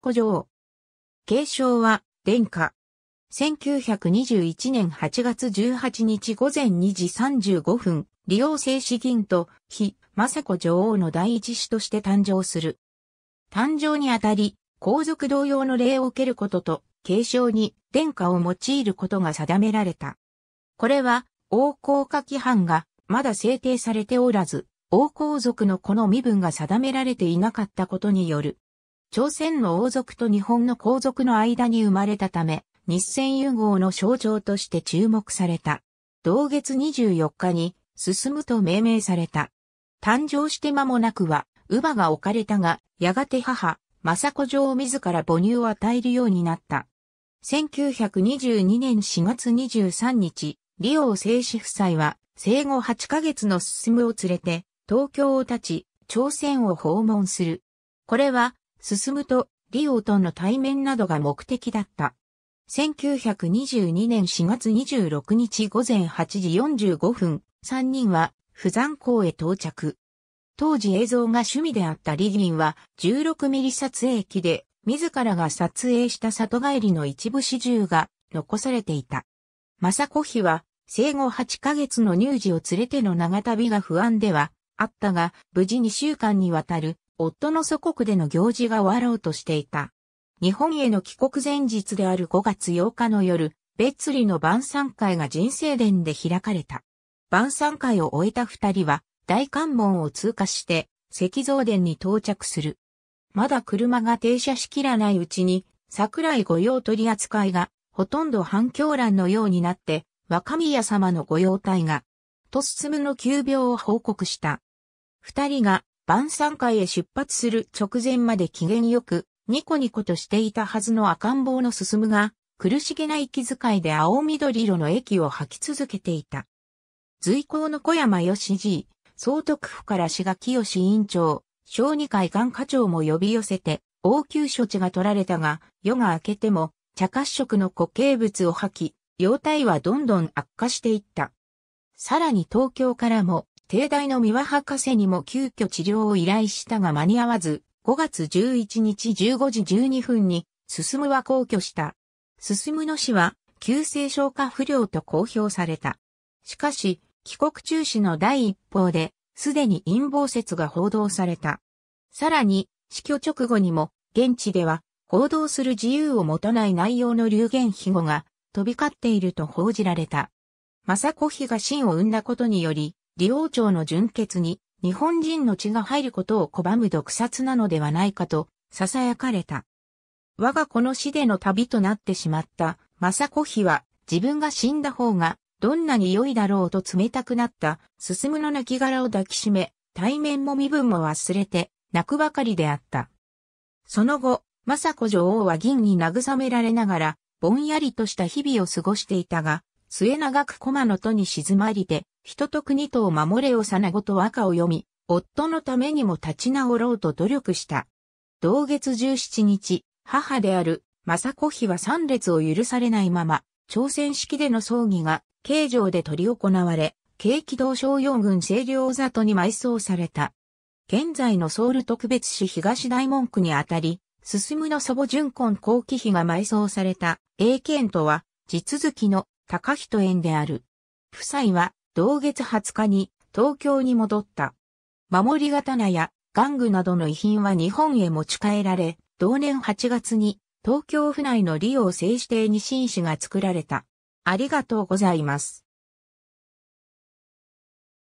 古城。継承は、殿下。1921年8月18日午前2時35分、利用正詩銀と、非、雅子女王の第一子として誕生する。誕生にあたり、皇族同様の礼を受けることと、継承に殿下を用いることが定められた。これは、王公家規範がまだ制定されておらず、王皇族のこの身分が定められていなかったことによる朝鮮の王族と日本の皇族の間に生まれたため、日鮮融合の象徴として注目された。同月24日に、進むと命名された。誕生して間もなくは、馬が置かれたが、やがて母、政子城を自ら母乳を与えるようになった。1922年4月23日、李王聖子夫妻は、生後8ヶ月の進むを連れて、東京を立ち、朝鮮を訪問する。これは、進むと、リオとの対面などが目的だった。1922年4月26日午前8時45分、3人は、不山港へ到着。当時映像が趣味であったリギンは、16ミリ撮影機で、自らが撮影した里帰りの一部始終が残されていた。サ子妃は、生後8ヶ月の乳児を連れての長旅が不安ではあったが、無事2週間にわたる夫の祖国での行事が終わろうとしていた。日本への帰国前日である5月8日の夜、別里の晩餐会が人生殿で開かれた。晩餐会を終えた二人は、大関門を通過して、石像殿に到着する。まだ車が停車しきらないうちに、桜井御用取扱いが、ほとんど反響欄のようになって、若宮様の御用体が、と進むの急病を報告した。二人が晩餐会へ出発する直前まで機嫌よく、ニコニコとしていたはずの赤ん坊の進むが、苦しげな息遣いで青緑色の液を吐き続けていた。随行の小山義じ総督府から志賀清委員長、小児会館課長も呼び寄せて、応急処置が取られたが、夜が明けても、茶褐色の固形物を吐き、容体はどんどん悪化していった。さらに東京からも帝大の三輪博士にも急遽治療を依頼したが間に合わず、5月11日15時12分に、進むは公挙した。進むの死は、急性消化不良と公表された。しかし、帰国中止の第一報で、すでに陰謀説が報道された。さらに、死去直後にも、現地では、報道する自由を持たない内容の流言飛語が飛び交っていると報じられた。雅子妃が真を生んだことにより、李王朝の純血に日本人の血が入ることを拒む毒殺なのではないかと囁かれた。我が子の死での旅となってしまった政子妃は自分が死んだ方がどんなに良いだろうと冷たくなった進むの亡骸を抱きしめ、対面も身分も忘れて泣くばかりであった。その後、政子女王は銀に慰められながら、ぼんやりとした日々を過ごしていたが、末長く駒の戸に静まりて、人と国とを守れ幼子と和歌を読み、夫のためにも立ち直ろうと努力した。同月17日、母である、政子妃は三列を許されないまま、朝鮮式での葬儀が、京城で取り行われ、京畿道商用軍清涼里に埋葬された。現在のソウル特別市東大門区にあたり、進むの祖母純根後期妃が埋葬された英検とは、地続きの高人園である。夫妻は同月20日に東京に戻った。守り刀や玩具などの遺品は日本へ持ち帰られ、同年8月に東京府内の利用制指定に紳士が作られた。ありがとうございます。